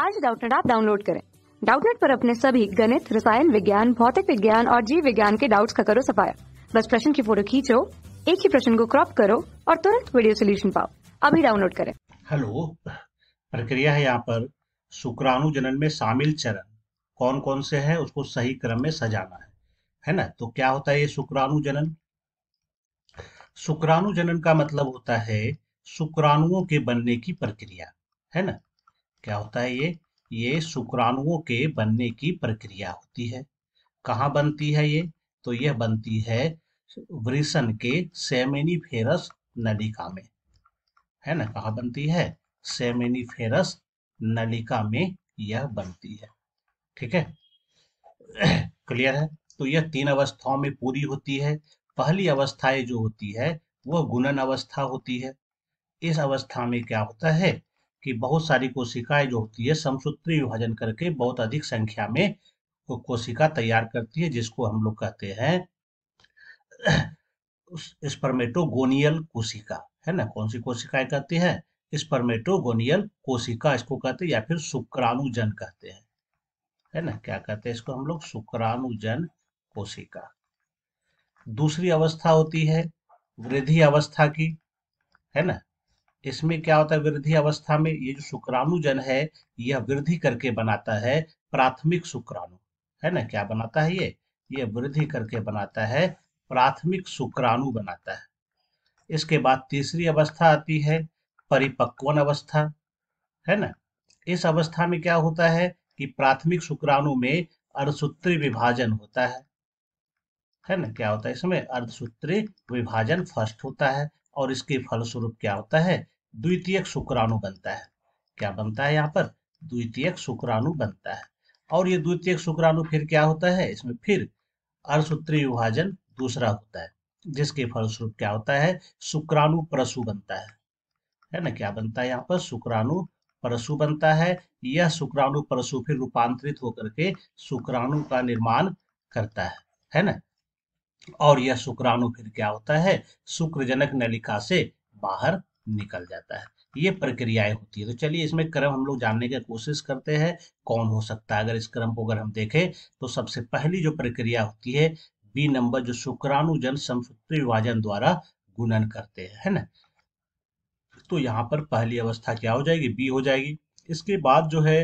आज डाउटनेट आप डाउनलोड करें डाउटनेट पर अपने सभी गणित रसायन विज्ञान भौतिक विज्ञान और जीव विज्ञान के डाउट्स का करो सफाया बस प्रश्न की फोटो खींचो एक ही प्रश्न को क्रॉप करो और तुरंत वीडियो सोल्यूशन पाओ अभी डाउनलोड करें हेलो प्रक्रिया है यहाँ पर शुक्राणु जनन में शामिल चरण कौन कौन से है उसको सही क्रम में सजाना है है ना तो क्या होता है ये शुक्राणु जनन शुक्राणु जनन का मतलब होता है शुक्राणुओं के बनने की प्रक्रिया है ना क्या होता है ये ये शुक्राणुओं के बनने की प्रक्रिया होती है कहाँ बनती है ये तो यह बनती है वृषण के सेमेनी फेरस नलिका में है ना कहा बनती है फेरस नलिका में यह बनती है ठीक है क्लियर है तो यह तीन अवस्थाओं में पूरी होती है पहली अवस्थाएं जो होती है वह गुणन अवस्था होती है इस अवस्था में क्या होता है कि बहुत सारी कोशिकाएं जो होती है समसूत्री विभाजन करके बहुत अधिक संख्या में कोशिका तैयार करती है जिसको हम लोग कहते हैं स्पर्मेटोगोनियल कोशिका है ना कौन सी कोशिकाएं कहती हैं स्पर्मेटोगोनियल कोशिका इसको कहते हैं या फिर शुक्राणुजन कहते हैं है ना क्या कहते हैं इसको हम लोग शुक्राणुजन कोशिका दूसरी अवस्था होती है वृद्धि अवस्था की है ना इसमें क्या होता है वृद्धि अवस्था में ये जो शुक्राणु जन है यह वृद्धि करके बनाता है प्राथमिक शुक्राणु है ना क्या बनाता है ये ये वृद्धि करके बनाता है प्राथमिक शुक्राणु बनाता है इसके बाद तीसरी अवस्था आती है परिपक्वन अवस्था है ना इस अवस्था में क्या होता है कि प्राथमिक शुक्राणु में अर्धसूत्री विभाजन होता है है ना क्या होता है इसमें अर्धसूत्री विभाजन फर्स्ट होता है और इसके फलस्वरूप क्या होता है द्वितीयक शुक्राणु बनता है क्या बनता है यहाँ पर द्वितीयक शुक्राणु बनता है और ये द्वितीयक शुक्राणु फिर क्या होता है इसमें फिर अर्धसूत्री विभाजन दूसरा होता है जिसके फलस्वरूप क्या होता है शुक्राणु परशु बनता है है ना क्या बनता है यहाँ पर शुक्राणु परशु बनता है यह शुक्राणु परशु फिर रूपांतरित होकर के शुक्राणु का निर्माण करता है है ना और यह शुक्राणु फिर क्या होता है शुक्रजनक नलिका से बाहर निकल जाता है ये प्रक्रियाएं होती है तो चलिए इसमें क्रम हम लोग जानने की कोशिश करते हैं कौन हो सकता है अगर इस क्रम को अगर हम देखें तो सबसे पहली जो प्रक्रिया होती है बी नंबर जो शुक्राणुजन समसूत्री विभाजन द्वारा गुणन करते हैं है ना तो यहाँ पर पहली अवस्था क्या हो जाएगी बी हो जाएगी इसके बाद जो है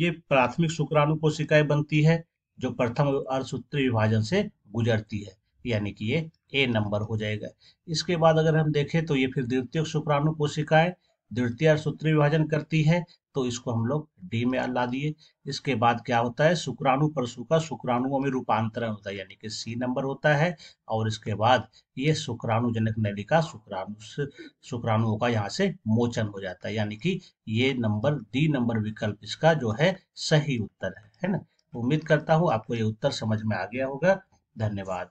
ये प्राथमिक शुक्राणु कोशिकाएं बनती है जो प्रथम अर्धसूत्री विभाजन से गुजरती है यानी कि ये ए नंबर हो जाएगा इसके बाद अगर हम देखें तो ये फिर द्वितीय शुक्राणु कोशिकाएं द्वितीय सूत्री विभाजन करती है तो इसको हम लोग डी में ला दिए इसके बाद क्या होता है शुक्राणु परशु का शुक्राणुओं में रूपांतरण होता है यानी कि सी नंबर होता है और इसके बाद ये शुक्राणु जनक नली का शुक्राणु शुक्राणुओं का यहाँ से मोचन हो जाता है यानी कि ये नंबर डी नंबर विकल्प इसका जो है सही उत्तर है है ना उम्मीद करता हूँ आपको ये उत्तर समझ में आ गया होगा धन्यवाद